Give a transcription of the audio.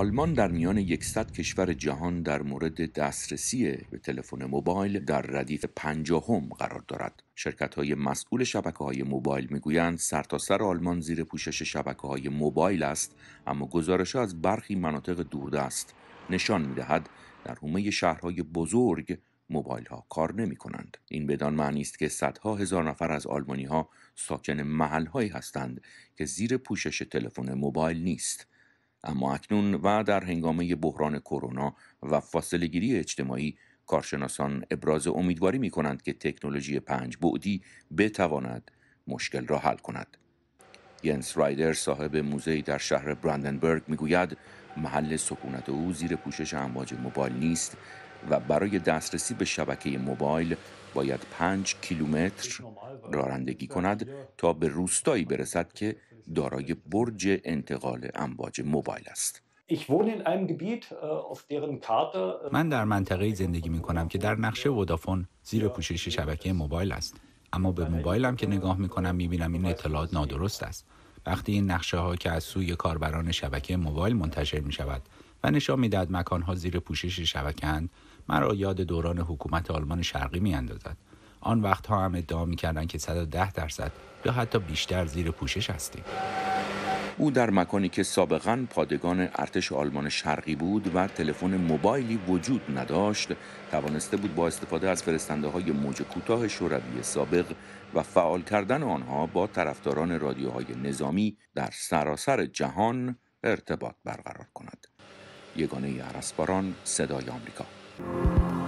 آلمان در میان یکصد کشور جهان در مورد دسترسی به تلفن موبایل در ردیف پنجاهم قرار دارد شرکت های مسئول شبکه های موبایل میگویند سرتاسر سر آلمان زیر پوشش شبکه های موبایل است اما گزارش از برخی مناطق دوردست نشان میدهد در حومه شهرهای بزرگ موبایل ها کار نمی کنند. این بدان معنی است که صدها هزار نفر از آلمانی ها ساکن محل هستند که زیر پوشش تلفن موبایل نیست اما اکنون و در هنگامه بحران کرونا و فاصله گیری اجتماعی کارشناسان ابراز امیدواری می کنند که تکنولوژی پنج بعدی بتواند مشکل را حل کند. ینس رایدر صاحب موزه در شهر براندنبرگ میگوید محل سکونت او زیر پوشش امواج موبایل نیست و برای دسترسی به شبکه موبایل باید پنج کیلومتر رارندگی بله. کند تا به روستایی برسد که دارای برج انتقال امواج موبایل است. Äh, äh, من در منطقه زندگی می کنم که در نقشه ودافون زیر پوشش شبکه موبایل است اما به موبایلم که نگاه می کنم می بینم این اطلاعات نادرست است وقتی این نقشه ها که از سوی کاربران شبکه موبایل منتشر می شود و نشان میدهد مکان ها زیر پوشش شبکه مرا یاد دوران حکومت آلمان شرقی می اندازد آن وقتها هم ادعا میکردند که 110 درصد یا حتی بیشتر زیر پوشش هستیم او در مکانی که سابقا پادگان ارتش آلمان شرقی بود و تلفن موبایلی وجود نداشت توانسته بود با استفاده از فرستنده های موج کوتاه شوروی سابق و فعال کردن آنها با طرفداران رادیوهای نظامی در سراسر جهان ارتباط برقرار کند یگانه ارسباران صدای آمریکا